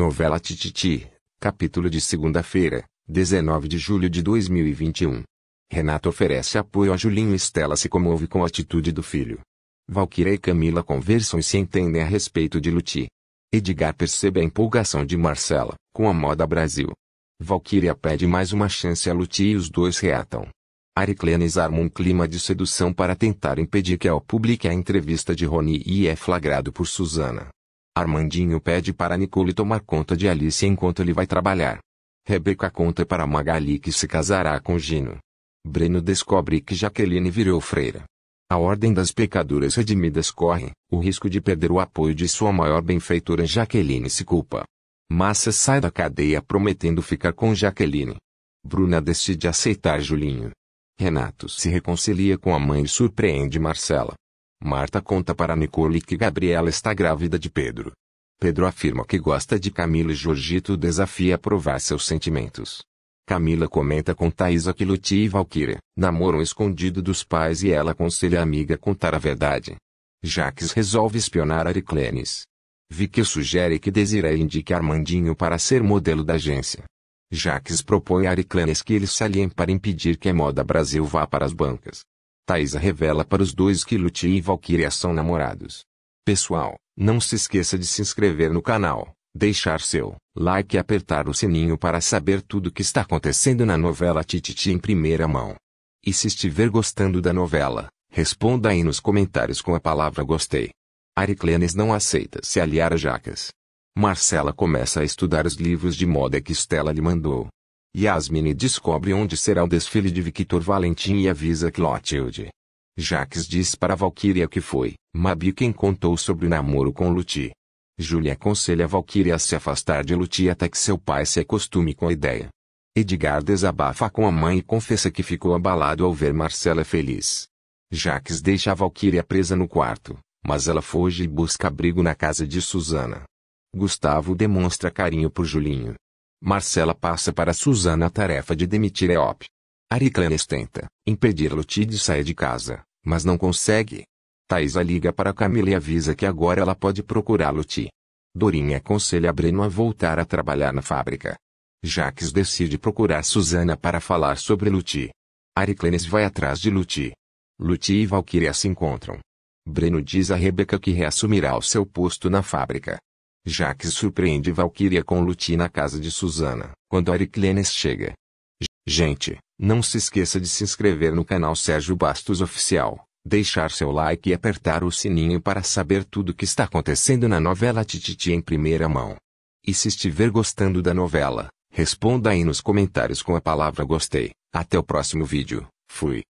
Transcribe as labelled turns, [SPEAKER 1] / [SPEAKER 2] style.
[SPEAKER 1] Novela Tititi, capítulo de segunda-feira, 19 de julho de 2021. Renato oferece apoio a Julinho Estela se comove com a atitude do filho. Valquíria e Camila conversam e se entendem a respeito de Luti. Edgar percebe a empolgação de Marcela, com a moda Brasil. Valquíria pede mais uma chance a Luti e os dois reatam. Ariclenes arma um clima de sedução para tentar impedir que ao publique a entrevista de Rony e é flagrado por Susana. Armandinho pede para Nicole tomar conta de Alice enquanto ele vai trabalhar. Rebeca conta para Magali que se casará com Gino. Breno descobre que Jaqueline virou freira. A ordem das pecadoras redimidas corre o risco de perder o apoio de sua maior benfeitora Jaqueline se culpa. Massa sai da cadeia prometendo ficar com Jaqueline. Bruna decide aceitar Julinho. Renato se reconcilia com a mãe e surpreende Marcela. Marta conta para Nicole que Gabriela está grávida de Pedro. Pedro afirma que gosta de Camila e Jorgito desafia a provar seus sentimentos. Camila comenta com Thaisa que Luti e Valkyrie namoram escondido dos pais e ela aconselha a amiga a contar a verdade. Jaques resolve espionar Ariclenes. Vicky sugere que Desiree indique Armandinho para ser modelo da agência. Jaques propõe a Ariclenes que eles se aliem para impedir que a moda Brasil vá para as bancas. Thaisa revela para os dois que Luti e Valkyria são namorados. Pessoal, não se esqueça de se inscrever no canal, deixar seu like e apertar o sininho para saber tudo o que está acontecendo na novela Tititi em primeira mão. E se estiver gostando da novela, responda aí nos comentários com a palavra gostei. Ariclenes não aceita se aliar a Jacas. Marcela começa a estudar os livros de moda que Stella lhe mandou, Yasmine descobre onde será o desfile de Victor Valentim e avisa Clotilde. Jacques diz para Valkyria que foi Mabi quem contou sobre o namoro com Luti. Julia aconselha Valkyria a se afastar de Luti até que seu pai se acostume com a ideia. Edgar desabafa com a mãe e confessa que ficou abalado ao ver Marcela feliz. Jacques deixa a Valkyria presa no quarto, mas ela foge e busca abrigo na casa de Susana. Gustavo demonstra carinho por Julinho, Marcela passa para Susana a tarefa de demitir Eop. Ariclanes tenta impedir Luti de sair de casa, mas não consegue. Thaisa liga para Camila e avisa que agora ela pode procurar Luti. Dorinha aconselha Breno a voltar a trabalhar na fábrica. Jaques decide procurar Susana para falar sobre Luti. Ariclanes vai atrás de Luti. Luti e Valkyria se encontram. Breno diz a Rebeca que reassumirá o seu posto na fábrica. Jacques surpreende Valkyria com Luti na casa de Susana, quando Ariclenes chega. Gente, não se esqueça de se inscrever no canal Sérgio Bastos Oficial, deixar seu like e apertar o sininho para saber tudo o que está acontecendo na novela Tititi em primeira mão. E se estiver gostando da novela, responda aí nos comentários com a palavra gostei. Até o próximo vídeo. Fui.